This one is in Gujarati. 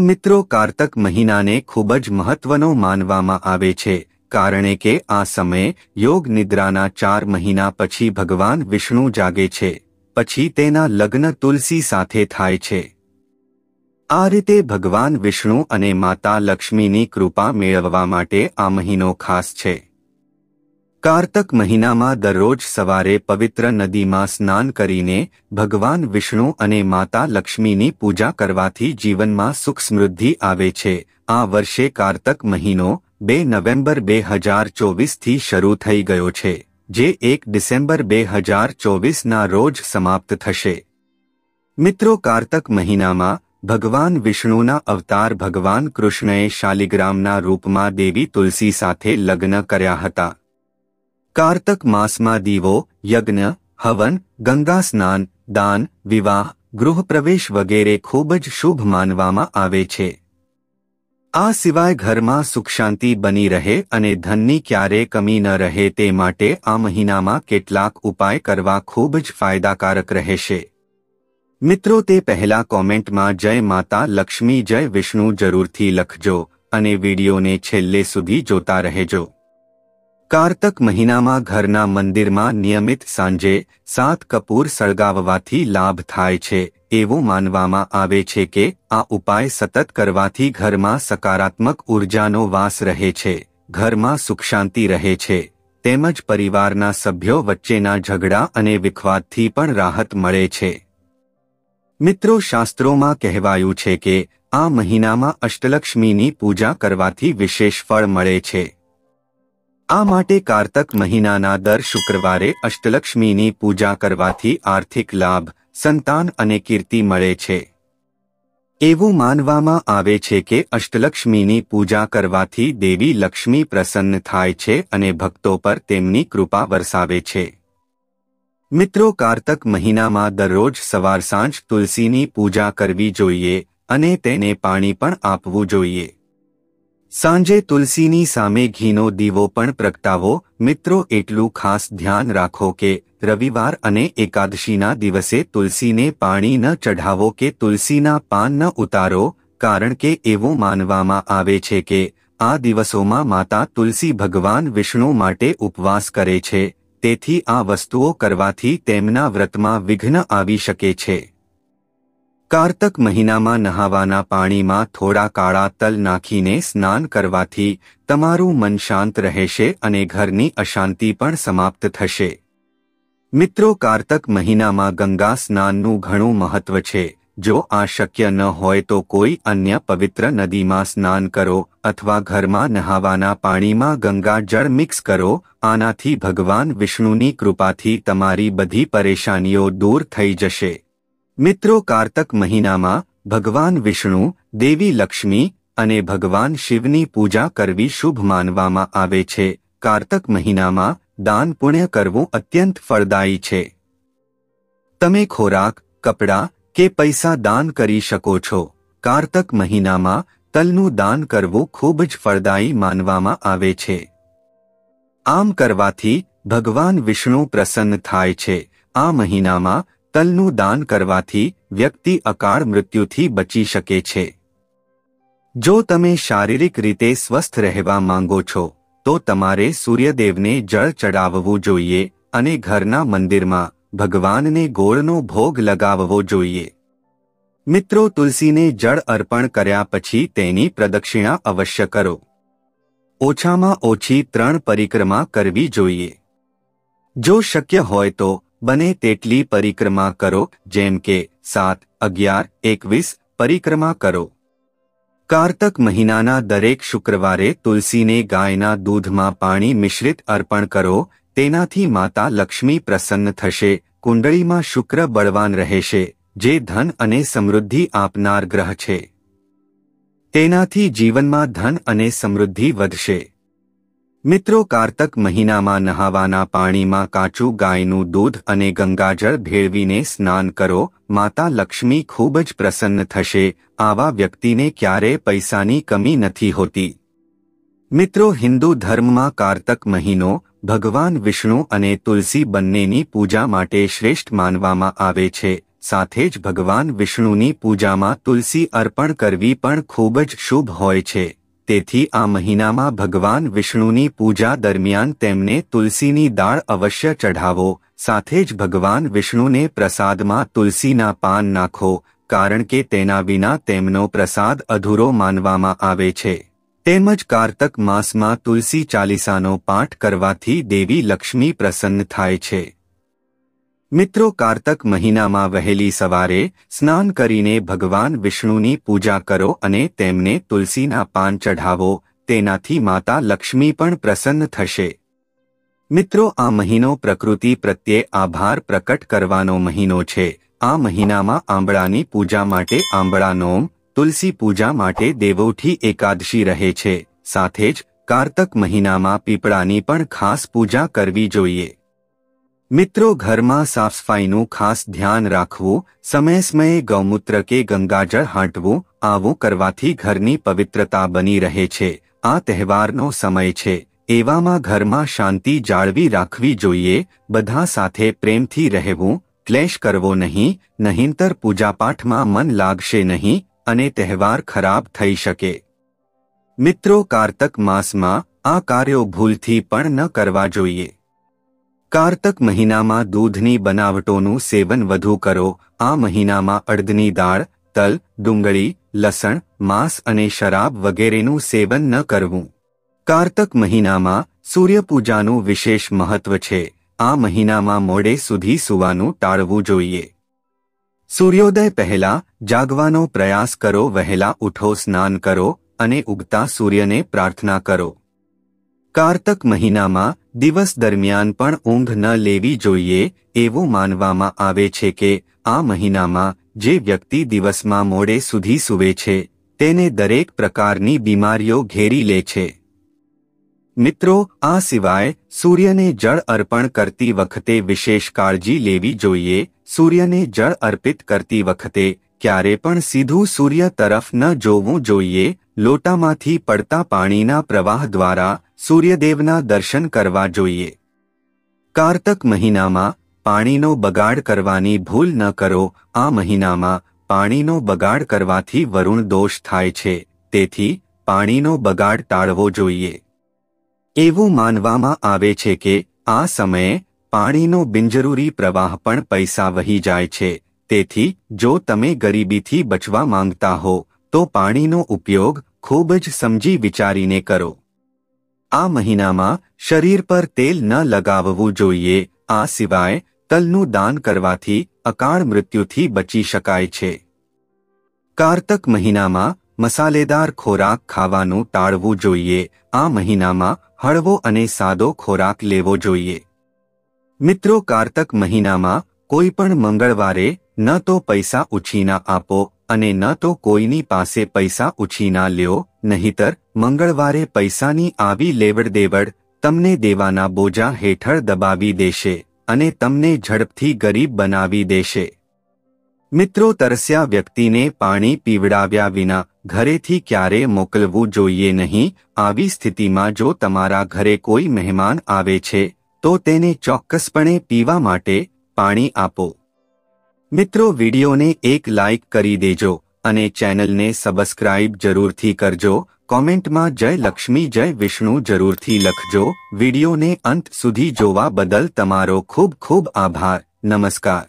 મિત્રો કાર્તક મહિનાને ખૂબ જ મહત્વનો માનવામાં આવે છે કારણે કે આ સમયે યોગ નિદ્રાના ચાર મહિના પછી ભગવાન વિષ્ણુ જાગે છે પછી તેના લગ્ન તુલસી સાથે થાય છે આ રીતે ભગવાન વિષ્ણુ અને માતા લક્ષ્મીની કૃપા મેળવવા માટે આ મહિનો ખાસ છે કારતક મહિનામાં દરરોજ સવારે પવિત્ર નદીમાં સ્નાન કરીને ભગવાન વિષ્ણુ અને માતા લક્ષ્મીની પૂજા કરવાથી જીવનમાં સુખ સમૃદ્ધિ આવે છે આ વર્ષે કારતક મહિનો બે નવેમ્બર બે હજાર ચોવીસથી શરૂ થઈ ગયો છે જે એક ડિસેમ્બર બે હજાર ચોવીસના રોજ સમાપ્ત થશે મિત્રો કારતક મહિનામાં ભગવાન વિષ્ણુના અવતાર ભગવાન કૃષ્ણએ શાલિગ્રામના રૂપમાં દેવી તુલસી સાથે લગ્ન કર્યા હતા કારતક માસમાં દીવો યજ્ઞ હવન ગંગા સ્નાન દાન વિવાહ ગૃહપ્રવેશ વગેરે ખૂબ જ શુભ માનવામાં આવે છે આ સિવાય ઘરમાં સુખ શાંતિ બની રહે અને ધનની ક્યારે કમી ન રહે તે માટે આ મહિનામાં કેટલાક ઉપાય કરવા ખૂબ જ ફાયદાકારક રહેશે મિત્રો તે પહેલા કોમેન્ટમાં જય માતા લક્ષ્મી જય વિષ્ણુ જરૂરથી લખજો અને વિડીયોને છેલ્લે સુધી જોતા રહેજો કારતક મહિનામાં ઘરના મંદિરમાં નિયમિત સાંજે સાત કપૂર સળગાવવાથી લાભ થાય છે એવું માનવામાં આવે છે કે આ ઉપાય સતત કરવાથી ઘરમાં સકારાત્મક ઉર્જાનો વાસ રહે છે ઘરમાં સુખ શાંતિ રહે છે તેમજ પરિવારના સભ્યો વચ્ચેના ઝઘડા અને વિખવાદથી પણ રાહત મળે છે મિત્રો શાસ્ત્રોમાં કહેવાયું છે કે આ મહિનામાં અષ્ટલક્ષ્મીની પૂજા કરવાથી વિશેષ ફળ મળે છે આ માટે કારતક મહિનાના દર શુક્રવારે અષ્ટલક્ષ્મીની પૂજા કરવાથી આર્થિક લાભ સંતાન અને કીર્તિ મળે છે એવું માનવામાં આવે છે કે અષ્ટલક્ષ્મીની પૂજા કરવાથી દેવી લક્ષ્મી પ્રસન્ન થાય છે અને ભક્તો પર તેમની કૃપા વરસાવે છે મિત્રો કારતક મહિનામાં દરરોજ સવાર સાંજ તુલસીની પૂજા કરવી જોઈએ અને તેને પાણી પણ આપવું જોઈએ સાંજે તુલસીની સામે ઘીનો દીવો પણ પ્રગટાવો મિત્રો એટલું ખાસ ધ્યાન રાખો કે રવિવાર અને એકાદશીના દિવસે તુલસીને પાણી ન ચઢાવો કે તુલસીના પાન ન ઉતારો કારણ કે એવું માનવામાં આવે છે કે આ દિવસોમાં માતા તુલસી ભગવાન વિષ્ણુ માટે ઉપવાસ કરે છે તેથી આ વસ્તુઓ કરવાથી તેમના વ્રતમાં વિઘ્ન આવી શકે છે કારતક મહિનામાં નહાવાના પાણીમાં થોડા કાળા તલ નાખીને સ્નાન કરવાથી તમારું મન શાંત રહેશે અને ઘરની અશાંતિ પણ સમાપ્ત થશે મિત્રો કારતક મહિનામાં ગંગા સ્નાનનું ઘણું મહત્વ છે જો આ શક્ય ન હોય તો કોઈ અન્ય પવિત્ર નદીમાં સ્નાન કરો અથવા ઘરમાં નહાવાના પાણીમાં ગંગા જળ મિક્સ કરો આનાથી ભગવાન વિષ્ણુની કૃપાથી તમારી બધી પરેશાનીઓ દૂર થઈ જશે મિત્રો કાર્તક મહિનામાં ભગવાન વિષ્ણુ દેવી લક્ષ્મી અને ભગવાન શિવની પૂજા કરવી શુભ માનવામાં આવે છે કારતક મહિનામાં દાન પુણ્ય કરવું અત્યંત ફળદાયી છે તમે ખોરાક કપડાં કે પૈસા દાન કરી શકો છો કારતક મહિનામાં તલનું દાન કરવું ખૂબ જ ફળદાયી માનવામાં આવે છે આમ કરવાથી ભગવાન વિષ્ણુ પ્રસન્ન થાય છે આ મહિનામાં તલનું દાન કરવાથી વ્યક્તિ અકાળ મૃત્યુથી બચી શકે છે જો તમે શારીરિક રીતે સ્વસ્થ રહેવા માંગો છો તો તમારે સૂર્યદેવને જળ ચડાવવું જોઈએ અને ઘરના મંદિરમાં ભગવાનને ગોળનો ભોગ લગાવવો જોઈએ મિત્રો તુલસીને જળ અર્પણ કર્યા પછી તેની પ્રદક્ષિણા અવશ્ય કરો ઓછામાં ઓછી ત્રણ પરિક્રમા કરવી જોઈએ જો શક્ય હોય તો બને તેટલી પરિક્રમા કરો જેમ કે સાત અગિયાર એકવીસ પરિક્રમા કરો કારતક મહિનાના દરેક શુક્રવારે તુલસીને ગાયના દૂધમાં પાણી મિશ્રિત અર્પણ કરો તેનાથી માતા લક્ષ્મી પ્રસન્ન થશે કુંડળીમાં શુક્ર બળવાન રહેશે જે ધન અને સમૃદ્ધિ આપનાર ગ્રહ છે તેનાથી જીવનમાં ધન અને સમૃદ્ધિ વધશે મિત્રો કારતક મહિનામાં નહાવાના પાણીમાં કાચું ગાયનું દૂધ અને ગંગાજળ ભેળવીને સ્નાન કરો માતા લક્ષ્મી ખૂબ જ પ્રસન્ન થશે આવા વ્યક્તિને ક્યારે પૈસાની કમી નથી હોતી મિત્રો હિન્દુ ધર્મમાં કારતક મહિનો ભગવાન વિષ્ણુ અને તુલસી બંનેની પૂજા માટે શ્રેષ્ઠ માનવામાં આવે છે સાથે જ ભગવાન વિષ્ણુની પૂજામાં તુલસી અર્પણ કરવી પણ ખૂબ જ શુભ હોય છે તેથી આ મહિનામાં ભગવાન વિષ્ણુની પૂજા દરમિયાન તેમને તુલસીની દાળ અવશ્ય ચઢાવો સાથે જ ભગવાન વિષ્ણુને પ્રસાદમાં તુલસીના પાન નાખો કારણ કે તેના વિના તેમનો પ્રસાદ અધૂરો માનવામાં આવે છે તેમજ કાર્તક માસમાં તુલસી ચાલીસાનો પાઠ કરવાથી દેવી લક્ષ્મી પ્રસન્ન થાય છે મિત્રો કારતક મહિનામાં વહેલી સવારે સ્નાન કરીને ભગવાન વિષ્ણુની પૂજા કરો અને તેમને તુલસીના પાન ચઢાવો તેનાથી માતા લક્ષ્મી પણ પ્રસન્ન થશે મિત્રો આ મહિનો પ્રકૃતિ પ્રત્યે આભાર પ્રકટ કરવાનો મહિનો છે આ મહિનામાં આંબળાની પૂજા માટે આંબળા નોમ તુલસી પૂજા માટે દેવોઠી એકાદશી રહે છે સાથે જ કારતક મહિનામાં પીપળાની પણ ખાસ પૂજા કરવી જોઈએ મિત્રો ઘરમાં સાફસફાઈનું ખાસ ધ્યાન રાખવું સમય સમયે ગૌમૂત્ર કે ગંગાજળ હાંટવું આવું કરવાથી ઘરની પવિત્રતા બની રહે છે આ તહેવારનો સમય છે એવામાં ઘરમાં શાંતિ જાળવી રાખવી જોઈએ બધા સાથે પ્રેમથી રહેવું ક્લેશ કરવો નહીં નહીંતર પૂજાપાઠમાં મન લાગશે નહીં અને તહેવાર ખરાબ થઈ શકે મિત્રો કારતક માસમાં આ કાર્યો ભૂલથી પણ ન કરવા જોઈએ કારતક મહિનામાં દૂધની બનાવટોનું સેવન વધુ કરો આ મહિનામાં અડદની દાળ તલ ડુંગળી લસણ માંસ અને શરાબ વગેરેનું સેવન ન કરવું કારતક મહિનામાં સૂર્યપૂજાનું વિશેષ મહત્વ છે આ મહિનામાં મોડે સુધી સૂવાનું ટાળવું જોઈએ સૂર્યોદય પહેલા જાગવાનો પ્રયાસ કરો વહેલા ઉઠો સ્નાન કરો અને ઉગતા સૂર્યને પ્રાર્થના કરો કારતક મહિનામાં દિવસ દરમિયાન પણ ઊંઘ ન લેવી જોઈએ એવું માનવામાં આવે છે કે આ મહિનામાં જે વ્યક્તિ દિવસમાં મોડે સુધી સૂવે છે તેને દરેક પ્રકારની બીમારીઓ ઘેરી લે છે મિત્રો આ સિવાય સૂર્યને જળ અર્પણ કરતી વખતે વિશેષ કાળજી લેવી જોઈએ સૂર્યને જળ અર્પિત કરતી વખતે ક્યારે પણ સીધું સૂર્ય તરફ ન જોવું જોઈએ લોટામાંથી પડતા પાણીના પ્રવાહ દ્વારા સૂર્યદેવના દર્શન કરવા જોઈએ કારતક મહિનામાં પાણીનો બગાડ કરવાની ભૂલ ન કરો આ મહિનામાં પાણીનો બગાડ કરવાથી વરુણ દોષ થાય છે તેથી પાણીનો બગાડ ટાળવો જોઈએ એવું માનવામાં આવે છે કે આ સમયે પાણીનો બિનજરૂરી પ્રવાહ પણ પૈસા વહી જાય છે તેથી જો તમે ગરીબીથી બચવા માંગતા હો તો પાણીનો ઉપયોગ ખૂબ જ સમજી વિચારીને કરો આ મહિનામાં શરીર પર તેલ ન લગાવવું જોઈએ આ સિવાય તલનું દાન કરવાથી અકાળ મૃત્યુથી બચી શકાય છે કારતક મહિનામાં મસાલેદાર ખોરાક ખાવાનું ટાળવું જોઈએ આ મહિનામાં હળવો અને સાદો ખોરાક લેવો જોઈએ મિત્રો કારતક મહિનામાં કોઈ પણ મંગળવારે ન તો પૈસા ઉછીના આપો અને ન તો કોઈની પાસે પૈસા ઉછીના લ્યો નહીતર મંગળવારે પૈસાની આવી લેવડદેવડ તમને દેવાના બોજા હેઠળ દબાવી દેશે અને તમને ઝડપથી ગરીબ બનાવી દેશે મિત્રો તરસ્યા વ્યક્તિને પાણી પીવડાવ્યા વિના ઘરેથી ક્યારે મોકલવું જોઈએ નહીં આવી સ્થિતિમાં જો તમારા ઘરે કોઈ મહેમાન આવે છે તો તેને ચોક્કસપણે પીવા માટે પાણી આપો મિત્રો વિડીયોને એક લાઇક કરી દેજો અને ચેનલને સબસ્ક્રાઇબ જરૂરથી કરજો કોમેન્ટમાં જય લક્ષ્મી જય વિષ્ણુ જરૂરથી લખજો વિડીયોને અંત સુધી જોવા બદલ તમારો ખૂબ ખૂબ આભાર નમસ્કાર